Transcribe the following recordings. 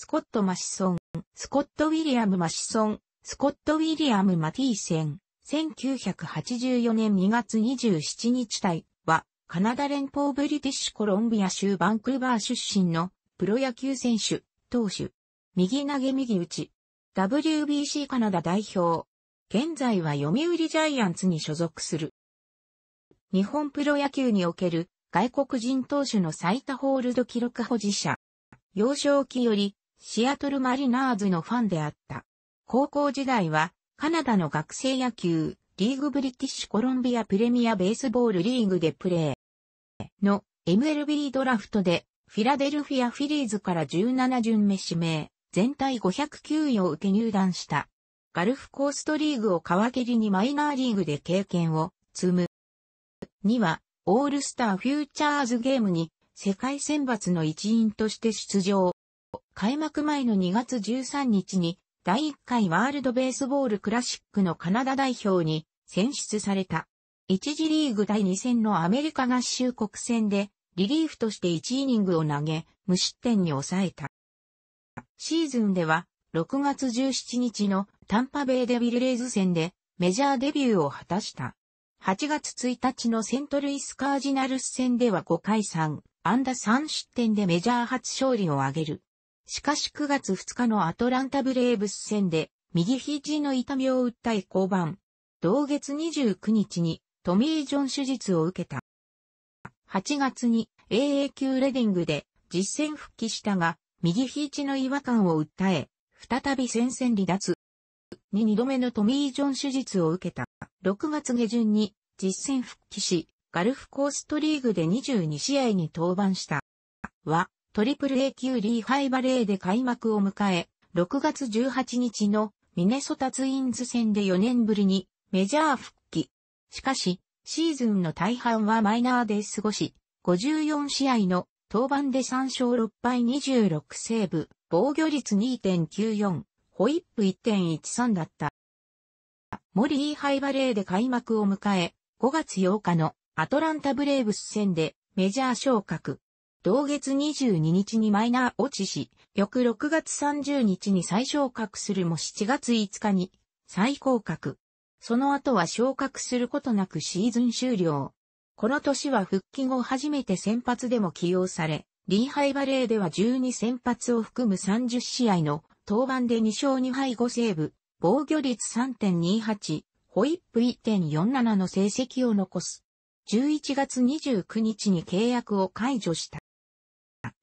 スコット・マシソン、スコット・ウィリアム・マシソン、スコット・ウィリアム・マティーセン、1984年2月27日対は、カナダ連邦ブリティッシュコロンビア州バンクーバー出身のプロ野球選手、投手、右投げ右打ち、WBC カナダ代表、現在は読売ジャイアンツに所属する。日本プロ野球における外国人投手の最多ホールド記録保持者。幼少期よりシアトルマリナーズのファンであった。高校時代は、カナダの学生野球、リーグブリティッシュコロンビアプレミアベースボールリーグでプレー。の、MLB ドラフトで、フィラデルフィアフィリーズから17巡目指名、全体5 0 9球位を受け入団した。ガルフコーストリーグを皮切りにマイナーリーグで経験を積む。には、オールスターフューチャーズゲームに世界選抜の一員として出場。開幕前の2月13日に第1回ワールドベースボールクラシックのカナダ代表に選出された。1次リーグ第2戦のアメリカ合衆国戦でリリーフとして1イニングを投げ無失点に抑えた。シーズンでは6月17日のタンパベイデビルレイズ戦でメジャーデビューを果たした。8月1日のセントルイスカージナルス戦では5回3、安打3失点でメジャー初勝利を挙げる。しかし9月2日のアトランタブレーブス戦で、右肘の痛みを訴え降板。同月29日にトミー・ジョン手術を受けた。8月に AA 級レディングで実戦復帰したが、右肘の違和感を訴え、再び戦線離脱。に2度目のトミー・ジョン手術を受けた。6月下旬に実戦復帰し、ガルフコーストリーグで22試合に登板した。は、トリプル A 級リーハイバレーで開幕を迎え、6月18日のミネソタツインズ戦で4年ぶりにメジャー復帰。しかし、シーズンの大半はマイナーで過ごし、54試合の登板で3勝6敗26セーブ、防御率2.94、ホイップ1.13だった。モリーハイバレーで開幕を迎え、5月8日のアトランタブレーブス戦でメジャー昇格。同月22日にマイナー落ちし、翌6月30日に再昇格するも7月5日に再降格。その後は昇格することなくシーズン終了。この年は復帰後初めて先発でも起用され、リーハイバレーでは12先発を含む30試合の登板で2勝2敗5セーブ、防御率3.28、ホイップ1.47の成績を残す。11月29日に契約を解除した。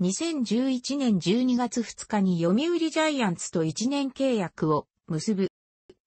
2011年12月2日に読売ジャイアンツと1年契約を結ぶ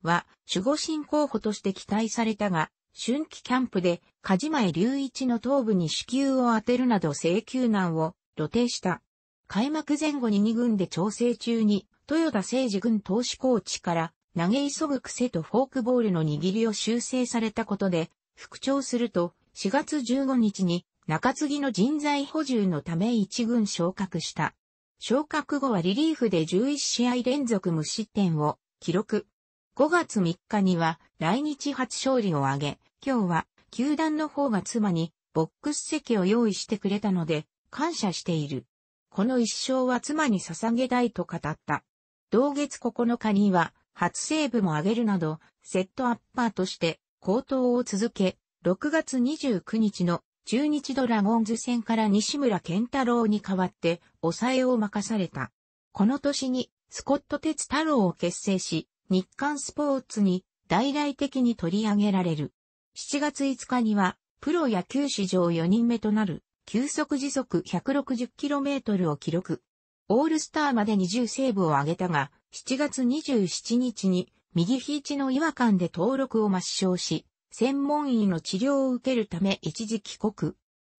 は守護神候補として期待されたが、春季キャンプで梶前隆一の頭部に支給を当てるなど請求難を露呈した。開幕前後に2軍で調整中に豊田誠二軍投手コーチから投げ急ぐ癖とフォークボールの握りを修正されたことで復調すると4月15日に中継ぎの人材補充のため一軍昇格した。昇格後はリリーフで11試合連続無失点を記録。5月3日には来日初勝利を挙げ、今日は球団の方が妻にボックス席を用意してくれたので感謝している。この一生は妻に捧げたいと語った。同月9日には初セーブも挙げるなどセットアッパーとして高騰を続け、6月29日の中日ドラゴンズ戦から西村健太郎に代わって抑えを任された。この年にスコット鉄太郎を結成し、日刊スポーツに大々的に取り上げられる。7月5日にはプロ野球史上4人目となる球速時速 160km を記録。オールスターまで20セーブを挙げたが、7月27日に右肘の違和感で登録を抹消し、専門医の治療を受けるため一時帰国。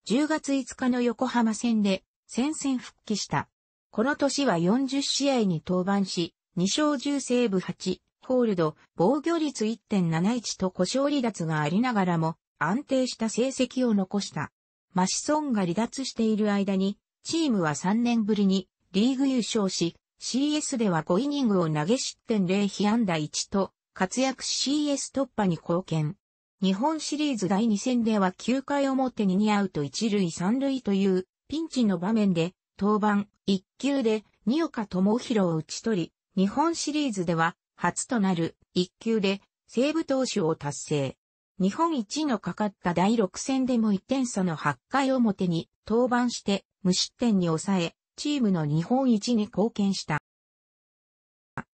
10月5日の横浜戦で戦線復帰した。この年は40試合に登板し、2勝10セーブ8、ホールド、防御率1.71と故障離脱がありながらも、安定した成績を残した。マシソンが離脱している間に、チームは3年ぶりにリーグ優勝し、CS では5イニングを投げ失点0被安打1と、活躍 CS 突破に貢献。日本シリーズ第2戦では9回表に2アウト1塁3塁というピンチの場面で登板1球で二岡智弘を打ち取り、日本シリーズでは初となる1球で西武投手を達成。日本一のかかった第6戦でも1点差の8回表に登板して無失点に抑え、チームの日本一に貢献した。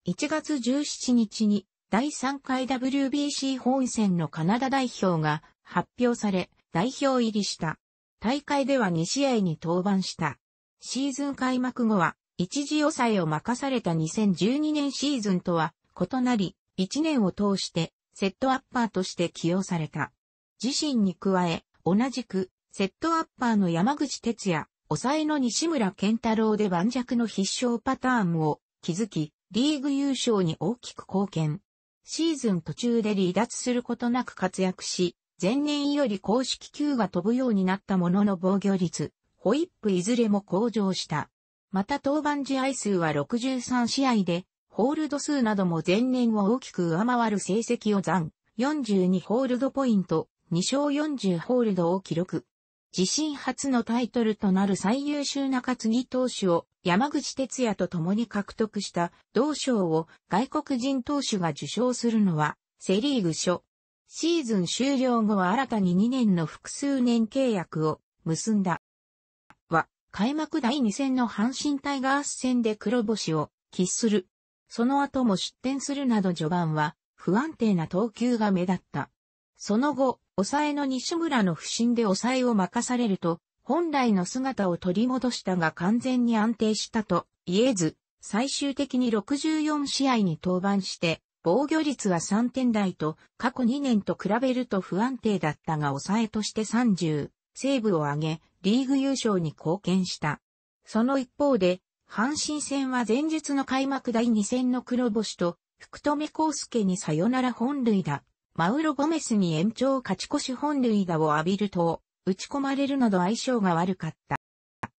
1月17日に第3回 WBC 本戦のカナダ代表が発表され、代表入りした。大会では2試合に登板した。シーズン開幕後は、一時抑えを任された2012年シーズンとは異なり、1年を通してセットアッパーとして起用された。自身に加え、同じくセットアッパーの山口哲也、抑えの西村健太郎で盤石の必勝パターンを築き、リーグ優勝に大きく貢献。シーズン途中で離脱することなく活躍し、前年より公式球が飛ぶようになったものの防御率、ホイップいずれも向上した。また登板試合数は63試合で、ホールド数なども前年を大きく上回る成績を残、42ホールドポイント、2勝40ホールドを記録。自身初のタイトルとなる最優秀中継ぎ投手を山口哲也と共に獲得した同賞を外国人投手が受賞するのはセリーグ初。シーズン終了後は新たに2年の複数年契約を結んだ。は、開幕第2戦の阪神タイガース戦で黒星を喫する。その後も失点するなど序盤は不安定な投球が目立った。その後、抑えの西村の不振で抑えを任されると、本来の姿を取り戻したが完全に安定したと言えず、最終的に64試合に登板して、防御率は3点台と、過去2年と比べると不安定だったが抑えとして30、セーブを上げ、リーグ優勝に貢献した。その一方で、阪神戦は前日の開幕第2戦の黒星と、福留康介にサヨナラ本塁打、マウロ・ゴメスに延長勝ち越し本塁打を浴びると、打ち込まれるなど相性が悪かった。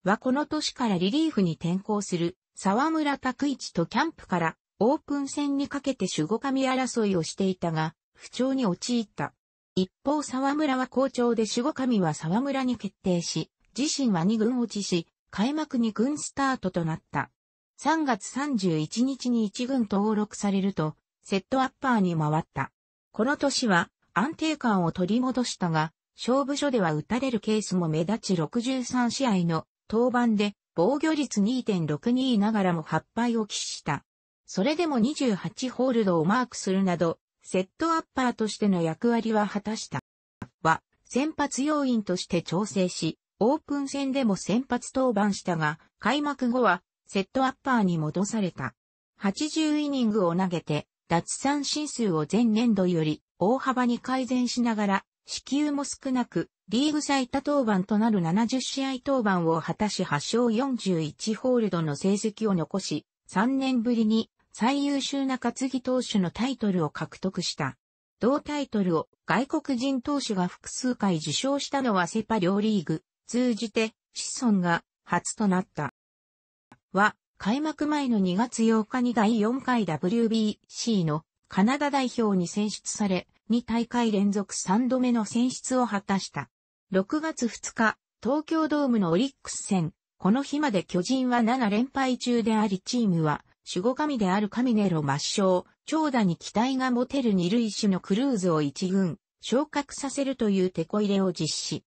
はこの年からリリーフに転向する沢村拓一とキャンプからオープン戦にかけて守護神争いをしていたが、不調に陥った。一方沢村は好調で守護神は沢村に決定し、自身は2軍落ちし、開幕2軍スタートとなった。3月31日に1軍登録されると、セットアッパーに回った。この年は安定感を取り戻したが、勝負所では打たれるケースも目立ち63試合の登板で防御率2.62ながらも8敗を喫した。それでも28ホールドをマークするなど、セットアッパーとしての役割は果たした。は、先発要員として調整し、オープン戦でも先発登板したが、開幕後はセットアッパーに戻された。80イニングを投げて脱三振数を前年度より大幅に改善しながら、支給も少なく、リーグ最多登板となる70試合登板を果たし8勝41ホールドの成績を残し、3年ぶりに最優秀な担ぎ投手のタイトルを獲得した。同タイトルを外国人投手が複数回受賞したのはセパ両リーグ、通じて、子孫が初となった。は、開幕前の2月8日に第4回 WBC のカナダ代表に選出され、2大会連続3度目の選出を果たした。6月2日、東京ドームのオリックス戦、この日まで巨人は7連敗中でありチームは、守護神であるカミネロ抹消、長打に期待が持てる二塁手のクルーズを一軍、昇格させるという手こ入れを実施。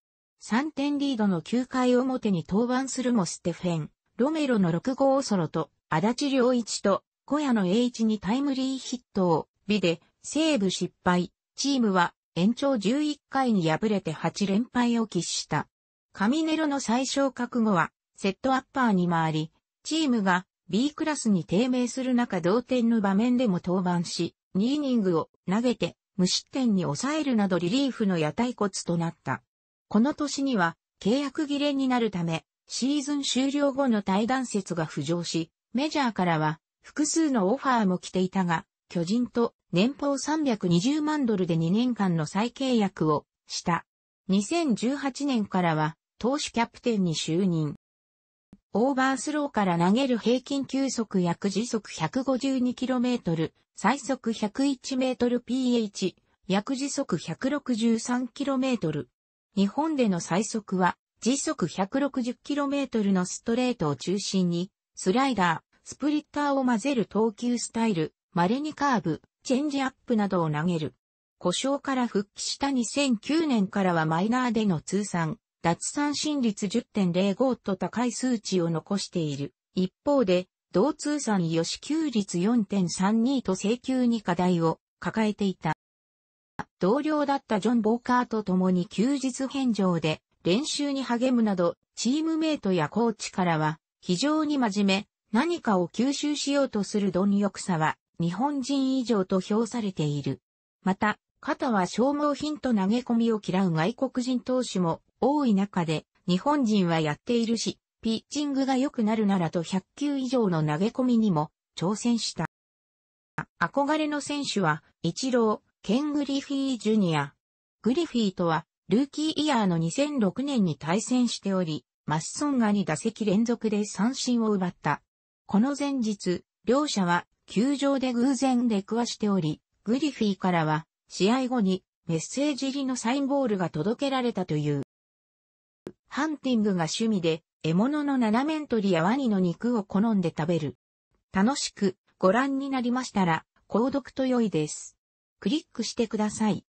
3点リードの9回表に登板するもステフェン、ロメロの6号ソロと、足立良一と、小屋の栄一にタイムリーヒットを、美で、セーブ失敗、チームは、延長11回に敗れて8連敗を喫した。カミネロの最小覚悟は、セットアッパーに回り、チームが B クラスに低迷する中同点の場面でも登板し、2イニングを投げて無失点に抑えるなどリリーフの屋台骨となった。この年には契約切れになるためシーズン終了後の対談説が浮上し、メジャーからは複数のオファーも来ていたが、巨人と年俸320万ドルで2年間の再契約をした。2018年からは投手キャプテンに就任。オーバースローから投げる平均球速約時速 152km、最速 101mph、約時速 163km。日本での最速は時速 160km のストレートを中心に、スライダー、スプリッターを混ぜる投球スタイル、稀にカーブ、チェンジアップなどを投げる。故障から復帰した2009年からはマイナーでの通算、脱三振率10.05と高い数値を残している。一方で、同通算予し給率4.32と請求に課題を抱えていた。同僚だったジョン・ボーカーと共に休日返上で練習に励むなど、チームメイトやコーチからは、非常に真面目、何かを吸収しようとする貪欲さは、日本人以上と評されている。また、肩は消耗品と投げ込みを嫌う外国人投手も多い中で、日本人はやっているし、ピッチングが良くなるならと100球以上の投げ込みにも挑戦した。憧れの選手は、イチロー、ケン・グリフィー・ジュニア。グリフィーとは、ルーキーイヤーの2006年に対戦しており、マッソンガに打席連続で三振を奪った。この前日、両者は球場で偶然出くわしており、グリフィーからは試合後にメッセージ入りのサインボールが届けられたという。ハンティングが趣味で、獲物の斜面取りやワニの肉を好んで食べる。楽しくご覧になりましたら、購読と良いです。クリックしてください。